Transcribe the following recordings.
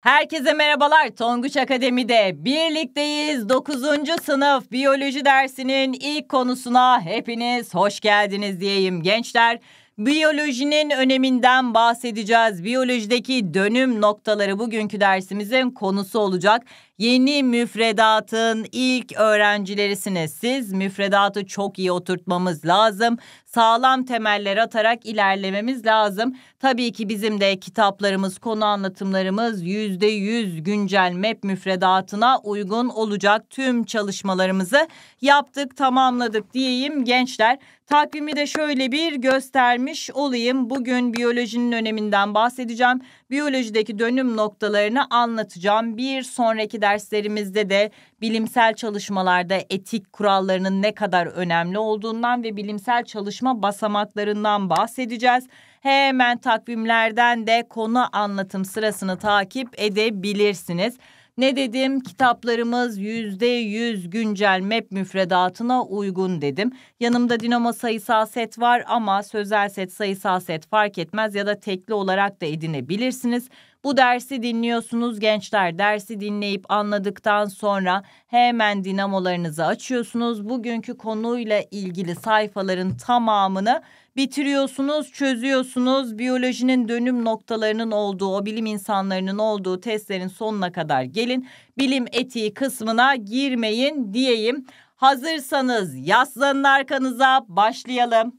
Herkese merhabalar. Tonguç Akademi'de birlikteyiz. 9. sınıf biyoloji dersinin ilk konusuna hepiniz hoş geldiniz diyeyim gençler. Biyolojinin öneminden bahsedeceğiz. Biyolojideki dönüm noktaları bugünkü dersimizin konusu olacak. Yeni müfredatın ilk öğrencilerisiniz siz. Müfredatı çok iyi oturtmamız lazım. Sağlam temeller atarak ilerlememiz lazım. Tabii ki bizim de kitaplarımız, konu anlatımlarımız yüzde yüz güncel MEP müfredatına uygun olacak. Tüm çalışmalarımızı yaptık, tamamladık diyeyim gençler. Takvimi de şöyle bir göstermiş olayım. Bugün biyolojinin öneminden bahsedeceğim. Biyolojideki dönüm noktalarını anlatacağım. Bir sonraki derslerimizde de bilimsel çalışmalarda etik kurallarının ne kadar önemli olduğundan ve bilimsel çalışma basamaklarından bahsedeceğiz. Hemen takvimlerden de konu anlatım sırasını takip edebilirsiniz. Ne dedim? Kitaplarımız yüzde yüz güncel MEP müfredatına uygun dedim. Yanımda dinamo sayısal set var ama sözel set sayısal set fark etmez ya da tekli olarak da edinebilirsiniz. Bu dersi dinliyorsunuz gençler. Dersi dinleyip anladıktan sonra hemen dinamolarınızı açıyorsunuz. Bugünkü konuyla ilgili sayfaların tamamını bitiriyorsunuz, çözüyorsunuz. Biyolojinin dönüm noktalarının olduğu, o bilim insanlarının olduğu testlerin sonuna kadar gelin. Bilim etiği kısmına girmeyin diyeyim. Hazırsanız yaslanın arkanıza başlayalım.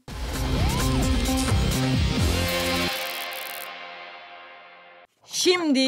Şimdi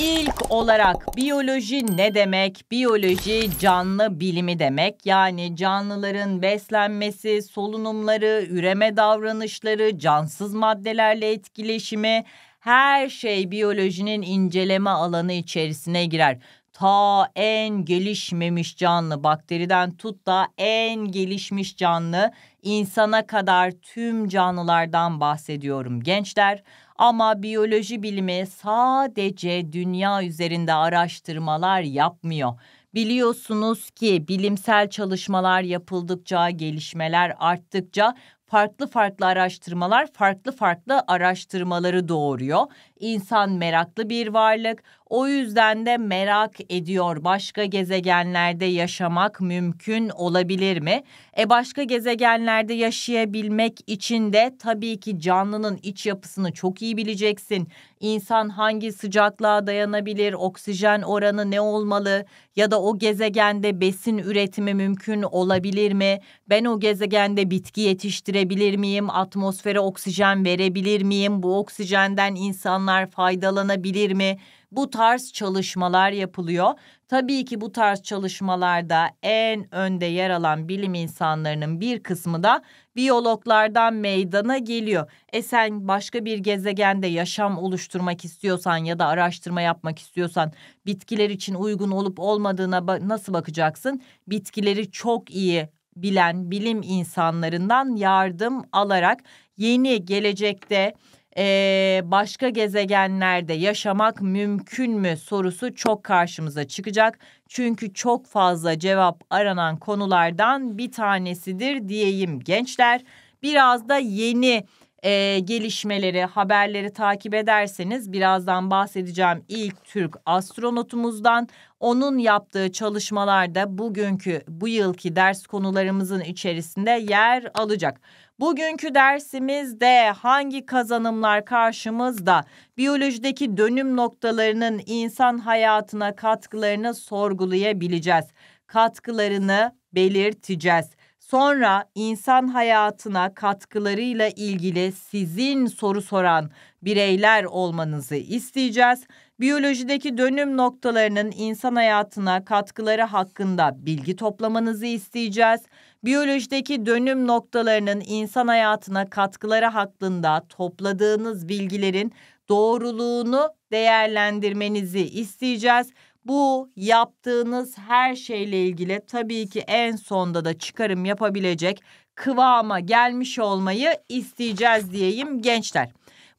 ilk olarak biyoloji ne demek? Biyoloji canlı bilimi demek. Yani canlıların beslenmesi, solunumları, üreme davranışları, cansız maddelerle etkileşimi her şey biyolojinin inceleme alanı içerisine girer ta en gelişmemiş canlı bakteriden tut da en gelişmiş canlı insana kadar tüm canlılardan bahsediyorum gençler. Ama biyoloji bilimi sadece dünya üzerinde araştırmalar yapmıyor. Biliyorsunuz ki bilimsel çalışmalar yapıldıkça, gelişmeler arttıkça farklı farklı araştırmalar farklı farklı araştırmaları doğuruyor İnsan meraklı bir varlık. O yüzden de merak ediyor başka gezegenlerde yaşamak mümkün olabilir mi? E başka gezegenlerde yaşayabilmek için de tabii ki canlının iç yapısını çok iyi bileceksin. İnsan hangi sıcaklığa dayanabilir, oksijen oranı ne olmalı ya da o gezegende besin üretimi mümkün olabilir mi? Ben o gezegende bitki yetiştirebilir miyim? Atmosfere oksijen verebilir miyim? Bu oksijenden insanlar insanlar faydalanabilir mi? Bu tarz çalışmalar yapılıyor. Tabii ki bu tarz çalışmalarda en önde yer alan bilim insanlarının bir kısmı da biyologlardan meydana geliyor. E sen başka bir gezegende yaşam oluşturmak istiyorsan ya da araştırma yapmak istiyorsan bitkiler için uygun olup olmadığına nasıl bakacaksın? Bitkileri çok iyi bilen bilim insanlarından yardım alarak yeni gelecekte e, başka gezegenlerde yaşamak mümkün mü sorusu çok karşımıza çıkacak. Çünkü çok fazla cevap aranan konulardan bir tanesidir diyeyim gençler. Biraz da yeni e, gelişmeleri, haberleri takip ederseniz birazdan bahsedeceğim ilk Türk astronotumuzdan. Onun yaptığı çalışmalarda bugünkü bu yılki ders konularımızın içerisinde yer alacak. Bugünkü dersimizde hangi kazanımlar karşımızda? Biyolojideki dönüm noktalarının insan hayatına katkılarını sorgulayabileceğiz. Katkılarını belirteceğiz. Sonra insan hayatına katkılarıyla ilgili sizin soru soran bireyler olmanızı isteyeceğiz. Biyolojideki dönüm noktalarının insan hayatına katkıları hakkında bilgi toplamanızı isteyeceğiz. Biyolojideki dönüm noktalarının insan hayatına katkıları hakkında topladığınız bilgilerin doğruluğunu değerlendirmenizi isteyeceğiz bu yaptığınız her şeyle ilgili tabii ki en sonda da çıkarım yapabilecek kıvama gelmiş olmayı isteyeceğiz diyeyim gençler.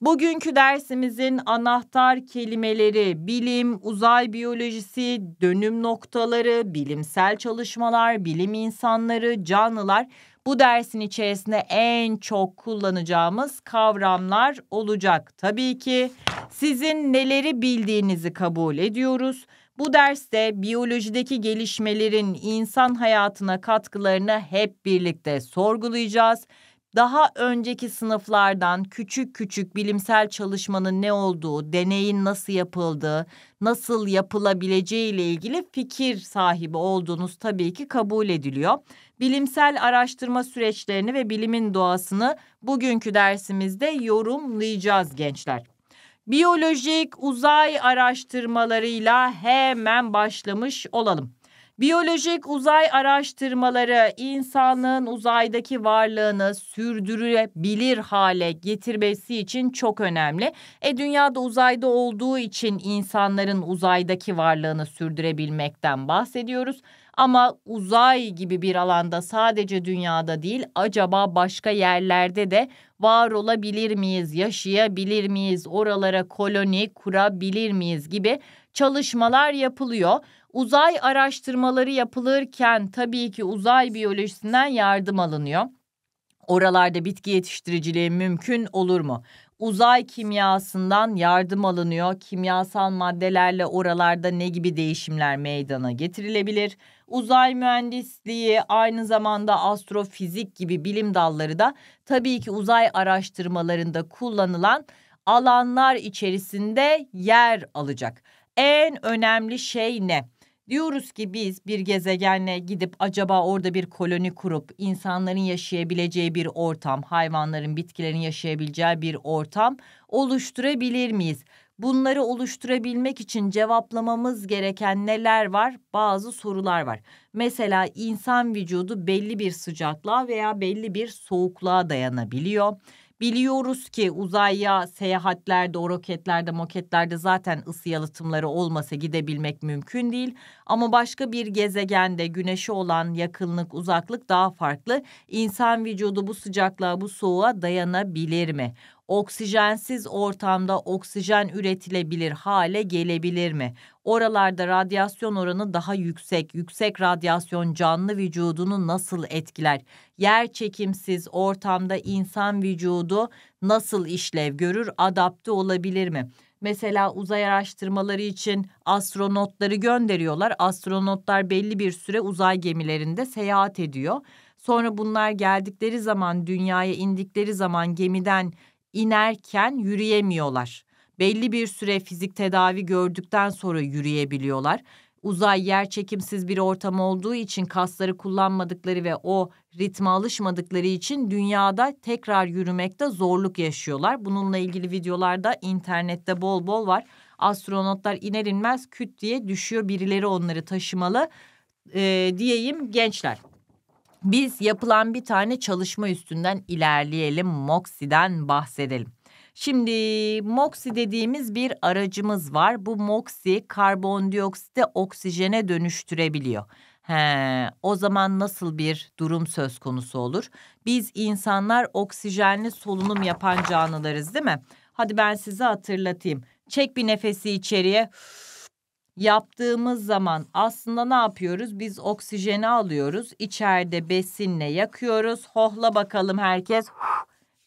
Bugünkü dersimizin anahtar kelimeleri bilim, uzay biyolojisi, dönüm noktaları, bilimsel çalışmalar, bilim insanları, canlılar bu dersin içerisinde en çok kullanacağımız kavramlar olacak. Tabii ki sizin neleri bildiğinizi kabul ediyoruz. Bu derste biyolojideki gelişmelerin insan hayatına katkılarını hep birlikte sorgulayacağız. Daha önceki sınıflardan küçük küçük bilimsel çalışmanın ne olduğu, deneyin nasıl yapıldığı, nasıl yapılabileceği ile ilgili fikir sahibi olduğunuz tabii ki kabul ediliyor. Bilimsel araştırma süreçlerini ve bilimin doğasını bugünkü dersimizde yorumlayacağız gençler biyolojik uzay araştırmalarıyla hemen başlamış olalım. Biyolojik uzay araştırmaları insanlığın uzaydaki varlığını sürdürebilir hale getirmesi için çok önemli. E dünyada uzayda olduğu için insanların uzaydaki varlığını sürdürebilmekten bahsediyoruz. Ama uzay gibi bir alanda sadece dünyada değil acaba başka yerlerde de var olabilir miyiz, yaşayabilir miyiz, oralara koloni kurabilir miyiz gibi çalışmalar yapılıyor. Uzay araştırmaları yapılırken tabii ki uzay biyolojisinden yardım alınıyor. Oralarda bitki yetiştiriciliği mümkün olur mu? uzay kimyasından yardım alınıyor. Kimyasal maddelerle oralarda ne gibi değişimler meydana getirilebilir? Uzay mühendisliği, aynı zamanda astrofizik gibi bilim dalları da tabii ki uzay araştırmalarında kullanılan alanlar içerisinde yer alacak. En önemli şey ne? Diyoruz ki biz bir gezegenle gidip acaba orada bir koloni kurup insanların yaşayabileceği bir ortam, hayvanların, bitkilerin yaşayabileceği bir ortam oluşturabilir miyiz? Bunları oluşturabilmek için cevaplamamız gereken neler var? Bazı sorular var. Mesela insan vücudu belli bir sıcaklığa veya belli bir soğukluğa dayanabiliyor. Biliyoruz ki uzaya seyahatlerde, o roketlerde, moketlerde zaten ısı yalıtımları olmasa gidebilmek mümkün değil. Ama başka bir gezegende Güneşi olan yakınlık, uzaklık daha farklı. İnsan vücudu bu sıcaklığa, bu soğuğa dayanabilir mi? oksijensiz ortamda oksijen üretilebilir hale gelebilir mi? Oralarda radyasyon oranı daha yüksek. Yüksek radyasyon canlı vücudunu nasıl etkiler? Yer çekimsiz ortamda insan vücudu nasıl işlev görür? Adapte olabilir mi? Mesela uzay araştırmaları için astronotları gönderiyorlar. Astronotlar belli bir süre uzay gemilerinde seyahat ediyor. Sonra bunlar geldikleri zaman dünyaya indikleri zaman gemiden inerken yürüyemiyorlar. Belli bir süre fizik tedavi gördükten sonra yürüyebiliyorlar. Uzay yer çekimsiz bir ortam olduğu için kasları kullanmadıkları ve o ritme alışmadıkları için dünyada tekrar yürümekte zorluk yaşıyorlar. Bununla ilgili videolarda internette bol bol var. Astronotlar iner inmez küt diye düşüyor birileri onları taşımalı ee, diyeyim gençler. Biz yapılan bir tane çalışma üstünden ilerleyelim. Moxi'den bahsedelim. Şimdi MOXI dediğimiz bir aracımız var. Bu MOXI karbondioksiti oksijene dönüştürebiliyor. He, o zaman nasıl bir durum söz konusu olur? Biz insanlar oksijenli solunum yapan canlılarız değil mi? Hadi ben sizi hatırlatayım. Çek bir nefesi içeriye. Üf yaptığımız zaman aslında ne yapıyoruz? Biz oksijeni alıyoruz. içeride besinle yakıyoruz. Hohla bakalım herkes.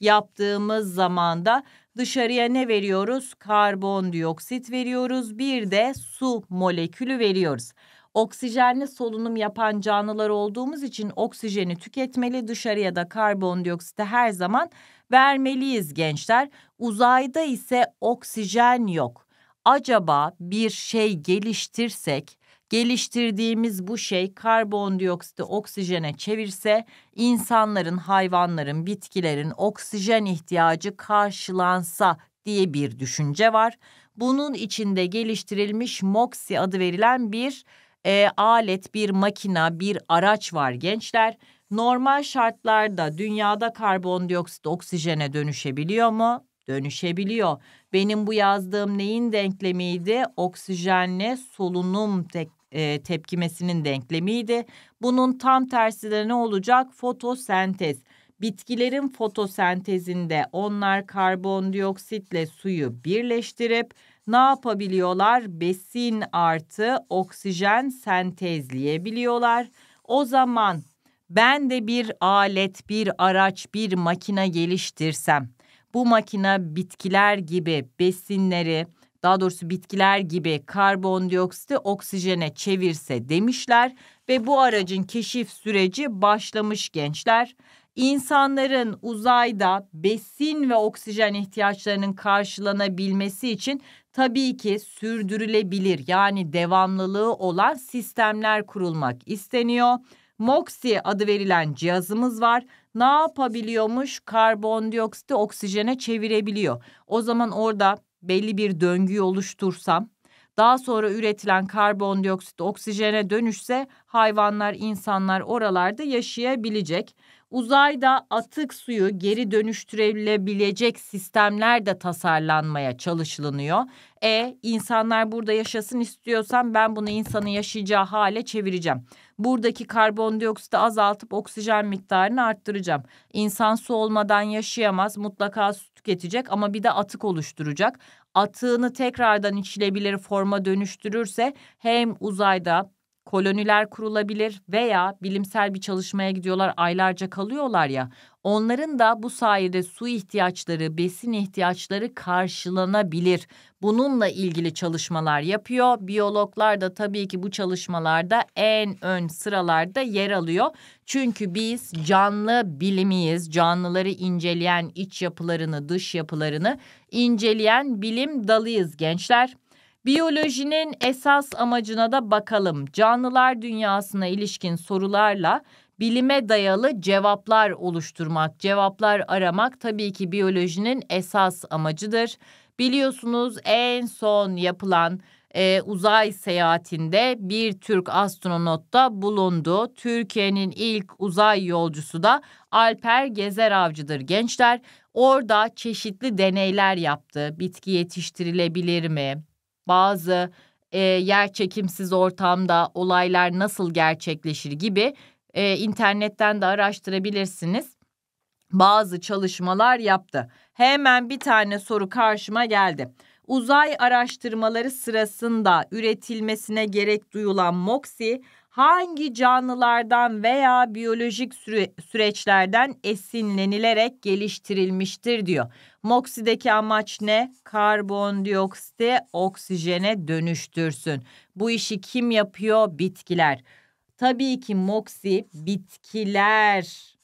Yaptığımız zaman da dışarıya ne veriyoruz? Karbondioksit veriyoruz. Bir de su molekülü veriyoruz. Oksijenli solunum yapan canlılar olduğumuz için oksijeni tüketmeli, dışarıya da karbondioksiti her zaman vermeliyiz gençler. Uzayda ise oksijen yok acaba bir şey geliştirsek geliştirdiğimiz bu şey karbondioksiti oksijene çevirse insanların, hayvanların, bitkilerin oksijen ihtiyacı karşılansa diye bir düşünce var. Bunun içinde geliştirilmiş MOXIE adı verilen bir e, alet, bir makina, bir araç var gençler. Normal şartlarda dünyada karbondioksit oksijene dönüşebiliyor mu? dönüşebiliyor. Benim bu yazdığım neyin denklemiydi? Oksijenle solunum tek, e, tepkimesinin denklemiydi. Bunun tam tersi de ne olacak? Fotosentez. Bitkilerin fotosentezinde onlar karbondioksitle suyu birleştirip ne yapabiliyorlar? Besin artı oksijen sentezleyebiliyorlar. O zaman ben de bir alet, bir araç, bir makine geliştirsem bu makine bitkiler gibi besinleri, daha doğrusu bitkiler gibi karbondioksiti oksijene çevirse demişler ve bu aracın keşif süreci başlamış gençler. İnsanların uzayda besin ve oksijen ihtiyaçlarının karşılanabilmesi için tabii ki sürdürülebilir yani devamlılığı olan sistemler kurulmak isteniyor. MOXIE adı verilen cihazımız var ne yapabiliyormuş? Karbondioksiti oksijene çevirebiliyor. O zaman orada belli bir döngüyü oluştursam daha sonra üretilen karbondioksit oksijene dönüşse hayvanlar, insanlar oralarda yaşayabilecek. Uzayda atık suyu geri dönüştürülebilecek sistemler de tasarlanmaya çalışılıyor. E insanlar burada yaşasın istiyorsam ben bunu insanın yaşayacağı hale çevireceğim buradaki karbondioksiti azaltıp oksijen miktarını arttıracağım. İnsan su olmadan yaşayamaz mutlaka su tüketecek ama bir de atık oluşturacak. Atığını tekrardan içilebilir forma dönüştürürse hem uzayda koloniler kurulabilir veya bilimsel bir çalışmaya gidiyorlar aylarca kalıyorlar ya onların da bu sayede su ihtiyaçları besin ihtiyaçları karşılanabilir. Bununla ilgili çalışmalar yapıyor. Biyologlar da tabii ki bu çalışmalarda en ön sıralarda yer alıyor. Çünkü biz canlı bilimiyiz. Canlıları inceleyen iç yapılarını, dış yapılarını inceleyen bilim dalıyız gençler. Biyolojinin esas amacına da bakalım. Canlılar dünyasına ilişkin sorularla bilime dayalı cevaplar oluşturmak, cevaplar aramak tabii ki biyolojinin esas amacıdır. Biliyorsunuz en son yapılan e, uzay seyahatinde bir Türk astronot da bulundu. Türkiye'nin ilk uzay yolcusu da Alper Gezer Avcı'dır gençler. Orada çeşitli deneyler yaptı. Bitki yetiştirilebilir mi? bazı e, yer çekimsiz ortamda olaylar nasıl gerçekleşir gibi e, internetten de araştırabilirsiniz. Bazı çalışmalar yaptı. Hemen bir tane soru karşıma geldi. Uzay araştırmaları sırasında üretilmesine gerek duyulan MOXIE hangi canlılardan veya biyolojik süre, süreçlerden esinlenilerek geliştirilmiştir diyor. Moksi'deki amaç ne? Karbondioksiti oksijene dönüştürsün. Bu işi kim yapıyor? Bitkiler. Tabii ki moksi bitkiler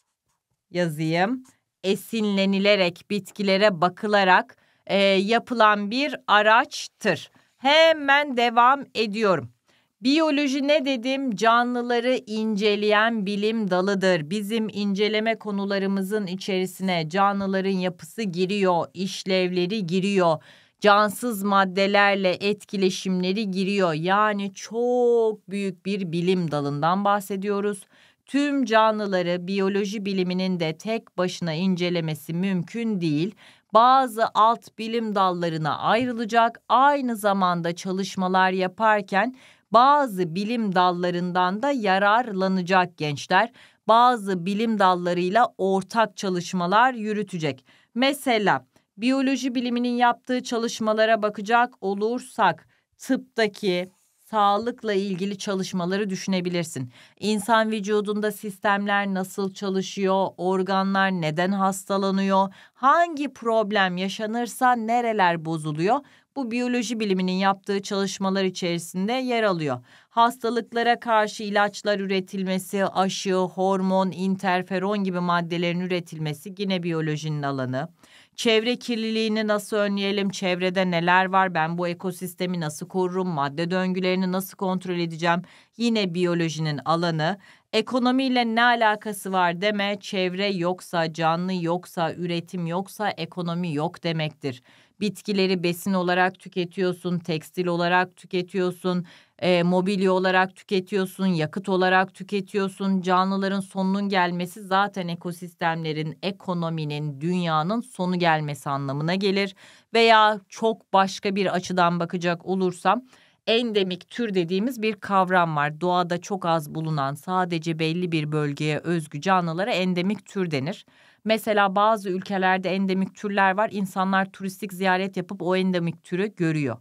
yazayım. Esinlenilerek, bitkilere bakılarak e, yapılan bir araçtır. Hemen devam ediyorum. Biyoloji ne dedim? Canlıları inceleyen bilim dalıdır. Bizim inceleme konularımızın içerisine canlıların yapısı giriyor, işlevleri giriyor, cansız maddelerle etkileşimleri giriyor. Yani çok büyük bir bilim dalından bahsediyoruz. Tüm canlıları biyoloji biliminin de tek başına incelemesi mümkün değil bazı alt bilim dallarına ayrılacak aynı zamanda çalışmalar yaparken bazı bilim dallarından da yararlanacak gençler. Bazı bilim dallarıyla ortak çalışmalar yürütecek. Mesela biyoloji biliminin yaptığı çalışmalara bakacak olursak tıptaki sağlıkla ilgili çalışmaları düşünebilirsin. İnsan vücudunda sistemler nasıl çalışıyor, organlar neden hastalanıyor, hangi problem yaşanırsa nereler bozuluyor bu biyoloji biliminin yaptığı çalışmalar içerisinde yer alıyor. Hastalıklara karşı ilaçlar üretilmesi, aşı, hormon, interferon gibi maddelerin üretilmesi yine biyolojinin alanı. Çevre kirliliğini nasıl önleyelim, çevrede neler var, ben bu ekosistemi nasıl korurum, madde döngülerini nasıl kontrol edeceğim yine biyolojinin alanı. Ekonomiyle ne alakası var deme, çevre yoksa, canlı yoksa, üretim yoksa ekonomi yok demektir bitkileri besin olarak tüketiyorsun, tekstil olarak tüketiyorsun, e, mobilya olarak tüketiyorsun, yakıt olarak tüketiyorsun. Canlıların sonunun gelmesi zaten ekosistemlerin, ekonominin, dünyanın sonu gelmesi anlamına gelir. Veya çok başka bir açıdan bakacak olursam endemik tür dediğimiz bir kavram var. Doğada çok az bulunan sadece belli bir bölgeye özgü canlılara endemik tür denir. Mesela bazı ülkelerde endemik türler var. İnsanlar turistik ziyaret yapıp o endemik türü görüyor.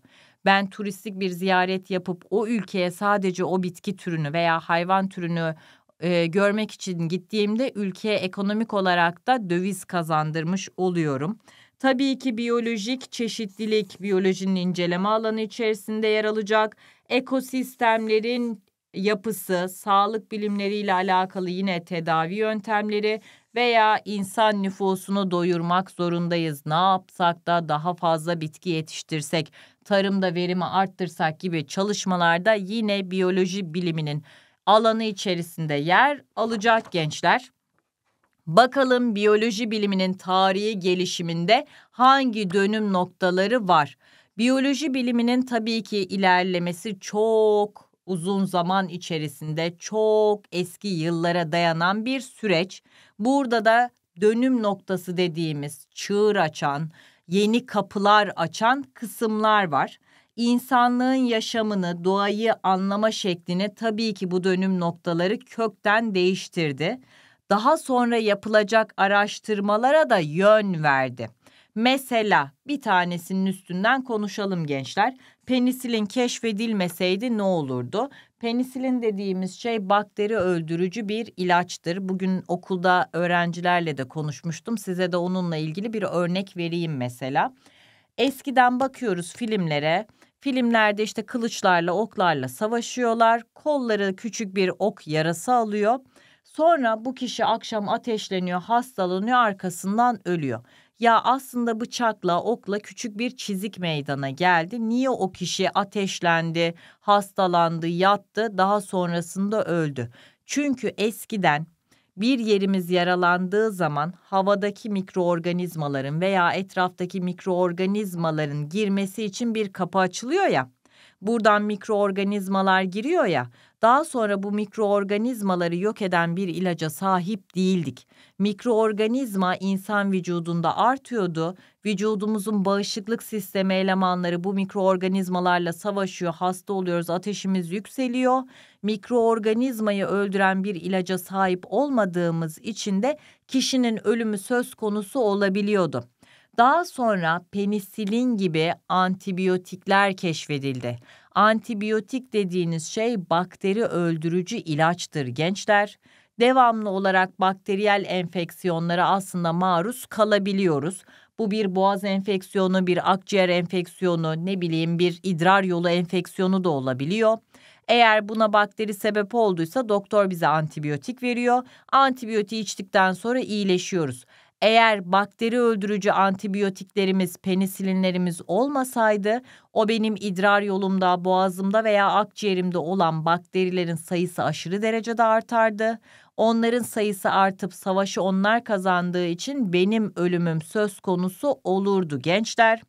Ben turistik bir ziyaret yapıp o ülkeye sadece o bitki türünü veya hayvan türünü e, görmek için gittiğimde ülkeye ekonomik olarak da döviz kazandırmış oluyorum. Tabii ki biyolojik çeşitlilik biyolojinin inceleme alanı içerisinde yer alacak. Ekosistemlerin yapısı, sağlık bilimleriyle alakalı yine tedavi yöntemleri veya insan nüfusunu doyurmak zorundayız. Ne yapsak da daha fazla bitki yetiştirsek, tarımda verimi arttırsak gibi çalışmalarda yine biyoloji biliminin alanı içerisinde yer alacak gençler. Bakalım biyoloji biliminin tarihi gelişiminde hangi dönüm noktaları var? Biyoloji biliminin tabii ki ilerlemesi çok uzun zaman içerisinde çok eski yıllara dayanan bir süreç. Burada da dönüm noktası dediğimiz çığır açan, yeni kapılar açan kısımlar var. İnsanlığın yaşamını, doğayı anlama şeklini tabii ki bu dönüm noktaları kökten değiştirdi. Daha sonra yapılacak araştırmalara da yön verdi. Mesela bir tanesinin üstünden konuşalım gençler. Penisilin keşfedilmeseydi ne olurdu? Penisilin dediğimiz şey bakteri öldürücü bir ilaçtır. Bugün okulda öğrencilerle de konuşmuştum. Size de onunla ilgili bir örnek vereyim mesela. Eskiden bakıyoruz filmlere. Filmlerde işte kılıçlarla, oklarla savaşıyorlar. Kolları küçük bir ok yarası alıyor. Sonra bu kişi akşam ateşleniyor, hastalanıyor, arkasından ölüyor ya aslında bıçakla okla küçük bir çizik meydana geldi. Niye o kişi ateşlendi, hastalandı, yattı, daha sonrasında öldü? Çünkü eskiden bir yerimiz yaralandığı zaman havadaki mikroorganizmaların veya etraftaki mikroorganizmaların girmesi için bir kapı açılıyor ya. Buradan mikroorganizmalar giriyor ya. Daha sonra bu mikroorganizmaları yok eden bir ilaca sahip değildik. Mikroorganizma insan vücudunda artıyordu. Vücudumuzun bağışıklık sistemi elemanları bu mikroorganizmalarla savaşıyor, hasta oluyoruz, ateşimiz yükseliyor. Mikroorganizmayı öldüren bir ilaca sahip olmadığımız için de kişinin ölümü söz konusu olabiliyordu. Daha sonra penisilin gibi antibiyotikler keşfedildi. Antibiyotik dediğiniz şey bakteri öldürücü ilaçtır gençler. Devamlı olarak bakteriyel enfeksiyonlara aslında maruz kalabiliyoruz. Bu bir boğaz enfeksiyonu, bir akciğer enfeksiyonu, ne bileyim bir idrar yolu enfeksiyonu da olabiliyor. Eğer buna bakteri sebep olduysa doktor bize antibiyotik veriyor. Antibiyotiği içtikten sonra iyileşiyoruz. Eğer bakteri öldürücü antibiyotiklerimiz, penisilinlerimiz olmasaydı o benim idrar yolumda, boğazımda veya akciğerimde olan bakterilerin sayısı aşırı derecede artardı. Onların sayısı artıp savaşı onlar kazandığı için benim ölümüm söz konusu olurdu gençler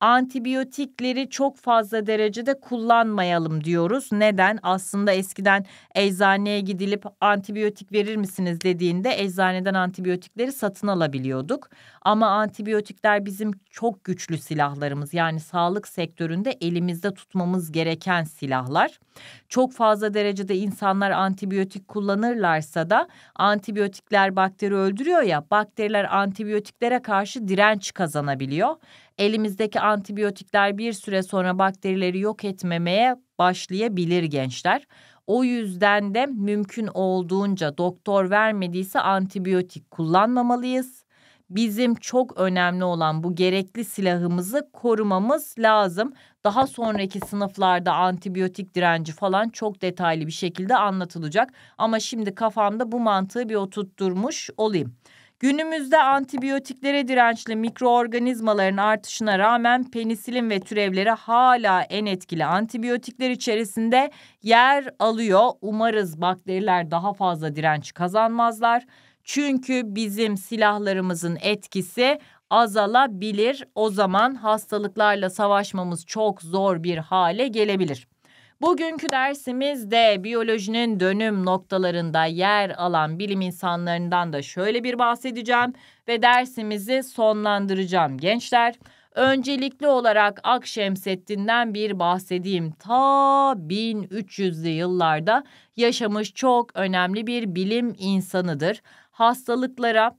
antibiyotikleri çok fazla derecede kullanmayalım diyoruz. Neden? Aslında eskiden eczaneye gidilip antibiyotik verir misiniz dediğinde eczaneden antibiyotikleri satın alabiliyorduk. Ama antibiyotikler bizim çok güçlü silahlarımız. Yani sağlık sektöründe elimizde tutmamız gereken silahlar. Çok fazla derecede insanlar antibiyotik kullanırlarsa da antibiyotikler bakteri öldürüyor ya bakteriler antibiyotiklere karşı direnç kazanabiliyor. Elimizdeki antibiyotikler bir süre sonra bakterileri yok etmemeye başlayabilir gençler. O yüzden de mümkün olduğunca doktor vermediyse antibiyotik kullanmamalıyız bizim çok önemli olan bu gerekli silahımızı korumamız lazım. Daha sonraki sınıflarda antibiyotik direnci falan çok detaylı bir şekilde anlatılacak. Ama şimdi kafamda bu mantığı bir oturtturmuş olayım. Günümüzde antibiyotiklere dirençli mikroorganizmaların artışına rağmen penisilin ve türevleri hala en etkili antibiyotikler içerisinde yer alıyor. Umarız bakteriler daha fazla direnç kazanmazlar. Çünkü bizim silahlarımızın etkisi azalabilir. O zaman hastalıklarla savaşmamız çok zor bir hale gelebilir. Bugünkü dersimizde biyolojinin dönüm noktalarında yer alan bilim insanlarından da şöyle bir bahsedeceğim ve dersimizi sonlandıracağım gençler. Öncelikli olarak Akşemseddin'den bir bahsedeyim. Ta 1300'lü yıllarda yaşamış çok önemli bir bilim insanıdır hastalıklara,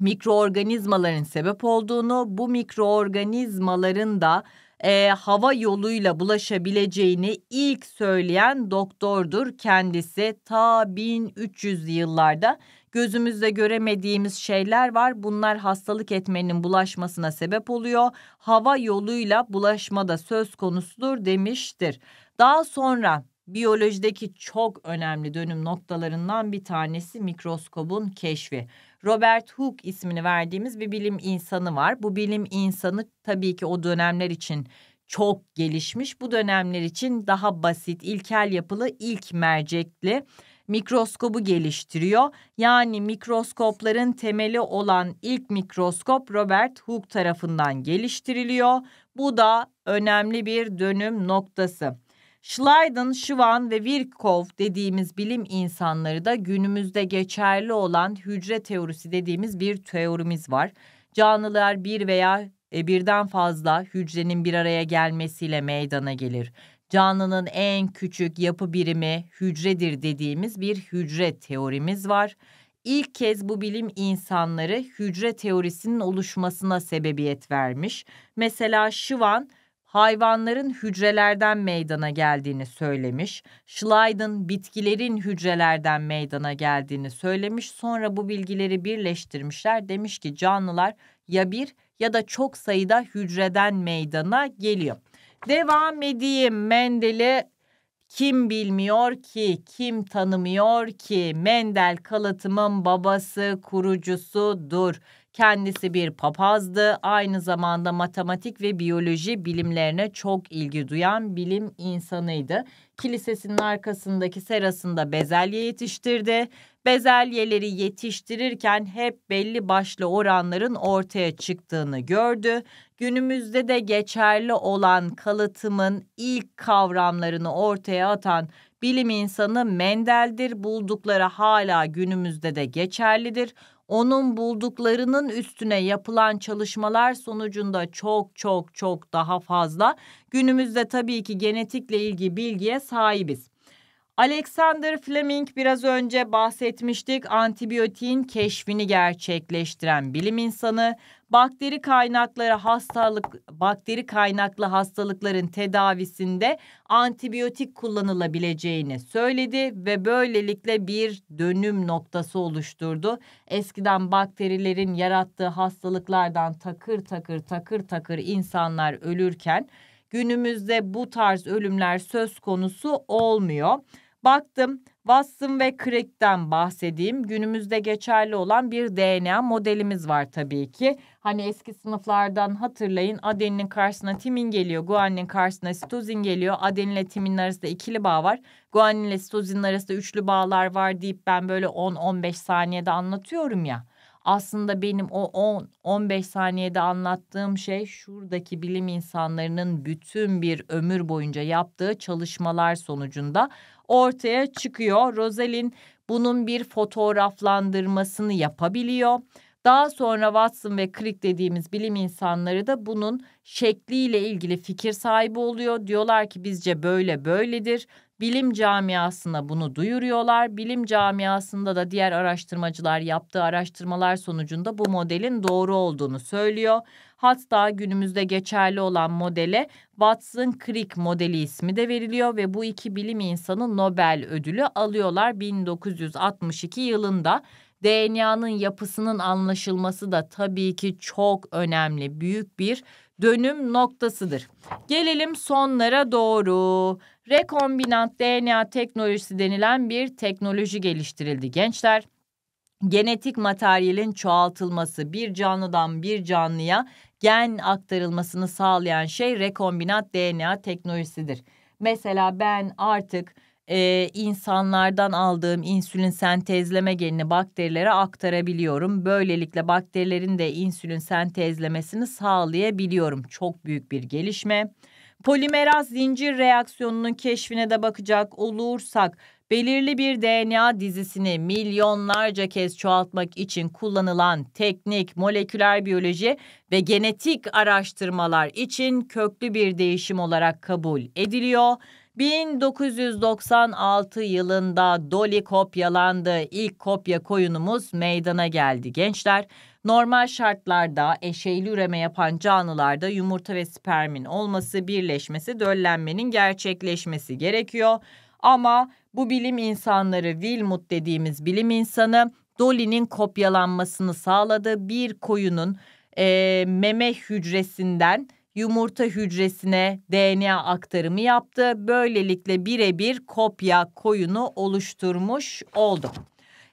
mikroorganizmaların sebep olduğunu, bu mikroorganizmaların da e, hava yoluyla bulaşabileceğini ilk söyleyen doktordur kendisi. Ta 1300 yıllarda gözümüzde göremediğimiz şeyler var. Bunlar hastalık etmenin bulaşmasına sebep oluyor. Hava yoluyla bulaşma da söz konusudur demiştir. Daha sonra biyolojideki çok önemli dönüm noktalarından bir tanesi mikroskobun keşfi. Robert Hooke ismini verdiğimiz bir bilim insanı var. Bu bilim insanı tabii ki o dönemler için çok gelişmiş. Bu dönemler için daha basit, ilkel yapılı, ilk mercekli mikroskobu geliştiriyor. Yani mikroskopların temeli olan ilk mikroskop Robert Hooke tarafından geliştiriliyor. Bu da önemli bir dönüm noktası. Schleiden, Schwann ve Virchow dediğimiz bilim insanları da günümüzde geçerli olan hücre teorisi dediğimiz bir teorimiz var. Canlılar bir veya e, birden fazla hücrenin bir araya gelmesiyle meydana gelir. Canlının en küçük yapı birimi hücredir dediğimiz bir hücre teorimiz var. İlk kez bu bilim insanları hücre teorisinin oluşmasına sebebiyet vermiş. Mesela Schwann hayvanların hücrelerden meydana geldiğini söylemiş. Schleiden bitkilerin hücrelerden meydana geldiğini söylemiş. Sonra bu bilgileri birleştirmişler. Demiş ki canlılar ya bir ya da çok sayıda hücreden meydana geliyor. Devam edeyim Mendel'i kim bilmiyor ki, kim tanımıyor ki Mendel kalıtımın babası, kurucusudur. Kendisi bir papazdı. Aynı zamanda matematik ve biyoloji bilimlerine çok ilgi duyan bilim insanıydı. Kilisesinin arkasındaki serasında bezelye yetiştirdi. Bezelyeleri yetiştirirken hep belli başlı oranların ortaya çıktığını gördü. Günümüzde de geçerli olan kalıtımın ilk kavramlarını ortaya atan bilim insanı Mendel'dir. Buldukları hala günümüzde de geçerlidir onun bulduklarının üstüne yapılan çalışmalar sonucunda çok çok çok daha fazla günümüzde tabii ki genetikle ilgi bilgiye sahibiz. Alexander Fleming biraz önce bahsetmiştik antibiyotiğin keşfini gerçekleştiren bilim insanı bakteri kaynakları hastalık bakteri kaynaklı hastalıkların tedavisinde antibiyotik kullanılabileceğini söyledi ve böylelikle bir dönüm noktası oluşturdu. Eskiden bakterilerin yarattığı hastalıklardan takır takır takır takır insanlar ölürken günümüzde bu tarz ölümler söz konusu olmuyor. Baktım Watson ve Crick'ten bahsedeyim. Günümüzde geçerli olan bir DNA modelimiz var tabii ki. Hani eski sınıflardan hatırlayın adeninin karşısına timin geliyor. Guaninin karşısına sitozin geliyor. Adenin ile timinin arasında ikili bağ var. Guanin ile sitozinin arasında üçlü bağlar var deyip ben böyle 10-15 saniyede anlatıyorum ya. Aslında benim o 10-15 saniyede anlattığım şey şuradaki bilim insanlarının bütün bir ömür boyunca yaptığı çalışmalar sonucunda ortaya çıkıyor. Rosalyn bunun bir fotoğraflandırmasını yapabiliyor. Daha sonra Watson ve Crick dediğimiz bilim insanları da bunun şekliyle ilgili fikir sahibi oluyor. Diyorlar ki bizce böyle böyledir. Bilim camiasına bunu duyuruyorlar. Bilim camiasında da diğer araştırmacılar yaptığı araştırmalar sonucunda bu modelin doğru olduğunu söylüyor. Hatta günümüzde geçerli olan modele Watson-Crick modeli ismi de veriliyor ve bu iki bilim insanı Nobel ödülü alıyorlar 1962 yılında. DNA'nın yapısının anlaşılması da tabii ki çok önemli, büyük bir dönüm noktasıdır. Gelelim sonlara doğru. Rekombinant DNA teknolojisi denilen bir teknoloji geliştirildi gençler. Genetik materyalin çoğaltılması bir canlıdan bir canlıya gen aktarılmasını sağlayan şey rekombinat DNA teknolojisidir. Mesela ben artık e, insanlardan aldığım insülin sentezleme genini bakterilere aktarabiliyorum. Böylelikle bakterilerin de insülin sentezlemesini sağlayabiliyorum. Çok büyük bir gelişme. Polimeraz zincir reaksiyonunun keşfine de bakacak olursak Belirli bir DNA dizisini milyonlarca kez çoğaltmak için kullanılan teknik, moleküler biyoloji ve genetik araştırmalar için köklü bir değişim olarak kabul ediliyor. 1996 yılında Dolly kopyalandı. İlk kopya koyunumuz meydana geldi gençler. Normal şartlarda eşeyli üreme yapan canlılarda yumurta ve spermin olması, birleşmesi, döllenmenin gerçekleşmesi gerekiyor. Ama bu bilim insanları Wilmut dediğimiz bilim insanı Dolly'nin kopyalanmasını sağladı. Bir koyunun e, meme hücresinden yumurta hücresine DNA aktarımı yaptı. Böylelikle birebir kopya koyunu oluşturmuş oldu.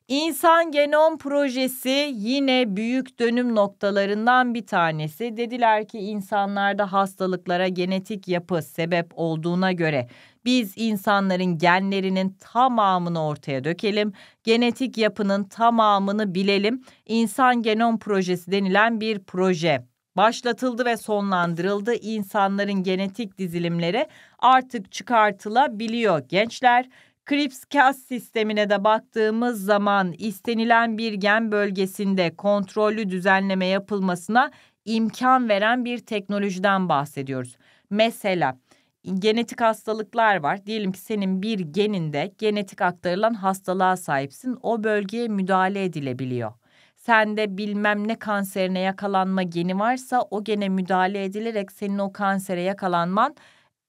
İnsan Genom Projesi yine büyük dönüm noktalarından bir tanesi. Dediler ki insanlarda hastalıklara genetik yapı sebep olduğuna göre biz insanların genlerinin tamamını ortaya dökelim. Genetik yapının tamamını bilelim. İnsan Genom Projesi denilen bir proje başlatıldı ve sonlandırıldı. İnsanların genetik dizilimleri artık çıkartılabiliyor. Gençler CRISPR-Cas sistemine de baktığımız zaman istenilen bir gen bölgesinde kontrollü düzenleme yapılmasına imkan veren bir teknolojiden bahsediyoruz. Mesela genetik hastalıklar var. Diyelim ki senin bir geninde genetik aktarılan hastalığa sahipsin. O bölgeye müdahale edilebiliyor. Sende bilmem ne kanserine yakalanma geni varsa o gene müdahale edilerek senin o kansere yakalanman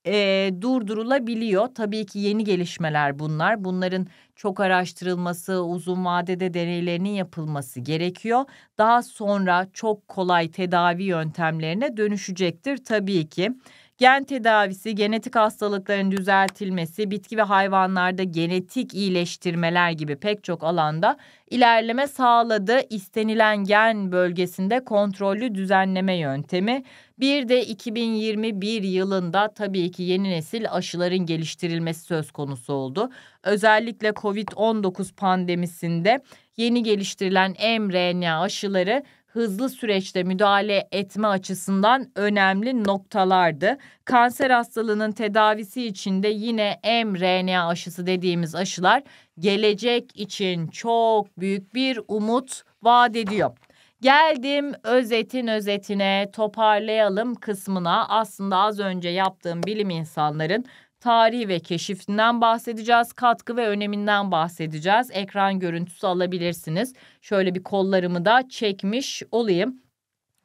e, durdurulabiliyor. Tabii ki yeni gelişmeler bunlar. Bunların çok araştırılması, uzun vadede deneylerinin yapılması gerekiyor. Daha sonra çok kolay tedavi yöntemlerine dönüşecektir tabii ki gen tedavisi, genetik hastalıkların düzeltilmesi, bitki ve hayvanlarda genetik iyileştirmeler gibi pek çok alanda ilerleme sağladı. İstenilen gen bölgesinde kontrollü düzenleme yöntemi. Bir de 2021 yılında tabii ki yeni nesil aşıların geliştirilmesi söz konusu oldu. Özellikle COVID-19 pandemisinde yeni geliştirilen mRNA aşıları hızlı süreçte müdahale etme açısından önemli noktalardı. Kanser hastalığının tedavisi için de yine mRNA aşısı dediğimiz aşılar gelecek için çok büyük bir umut vaat ediyor. Geldim özetin özetine toparlayalım kısmına. Aslında az önce yaptığım bilim insanların tarihi ve keşifinden bahsedeceğiz. Katkı ve öneminden bahsedeceğiz. Ekran görüntüsü alabilirsiniz. Şöyle bir kollarımı da çekmiş olayım.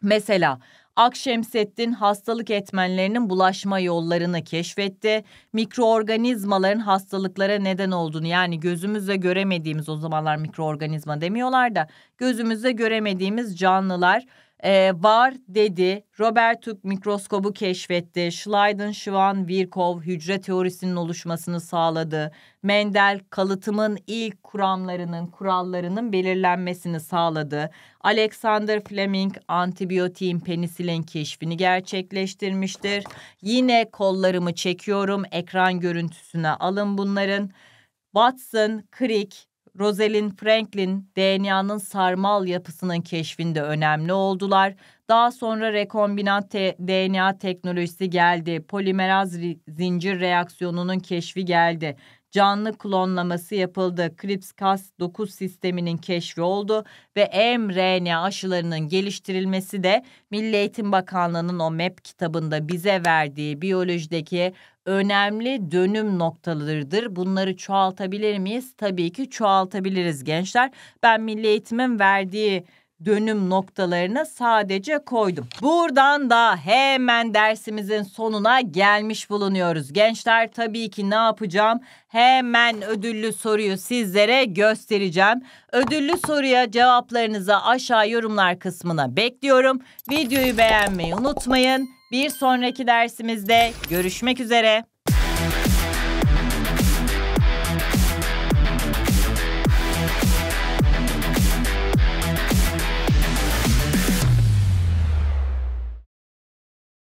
Mesela Akşemseddin hastalık etmenlerinin bulaşma yollarını keşfetti. Mikroorganizmaların hastalıklara neden olduğunu yani gözümüzle göremediğimiz o zamanlar mikroorganizma demiyorlar da gözümüzle göremediğimiz canlılar e, var dedi. Robert Hooke mikroskobu keşfetti. Schleiden, Schwann, Virchow hücre teorisinin oluşmasını sağladı. Mendel kalıtımın ilk kuramlarının, kurallarının belirlenmesini sağladı. Alexander Fleming antibiyotiğin penisilin keşfini gerçekleştirmiştir. Yine kollarımı çekiyorum. Ekran görüntüsüne alın bunların. Watson, Crick, Rosalind Franklin DNA'nın sarmal yapısının keşfinde önemli oldular. Daha sonra rekombinant te DNA teknolojisi geldi. Polimeraz zincir reaksiyonunun keşfi geldi canlı klonlaması yapıldı. CRISPR-Cas9 sisteminin keşfi oldu ve mRNA aşılarının geliştirilmesi de Milli Eğitim Bakanlığı'nın o MEP kitabında bize verdiği biyolojideki önemli dönüm noktalarıdır. Bunları çoğaltabilir miyiz? Tabii ki çoğaltabiliriz gençler. Ben Milli Eğitim'in verdiği dönüm noktalarını sadece koydum. Buradan da hemen dersimizin sonuna gelmiş bulunuyoruz. Gençler tabii ki ne yapacağım? Hemen ödüllü soruyu sizlere göstereceğim. Ödüllü soruya cevaplarınızı aşağı yorumlar kısmına bekliyorum. Videoyu beğenmeyi unutmayın. Bir sonraki dersimizde görüşmek üzere.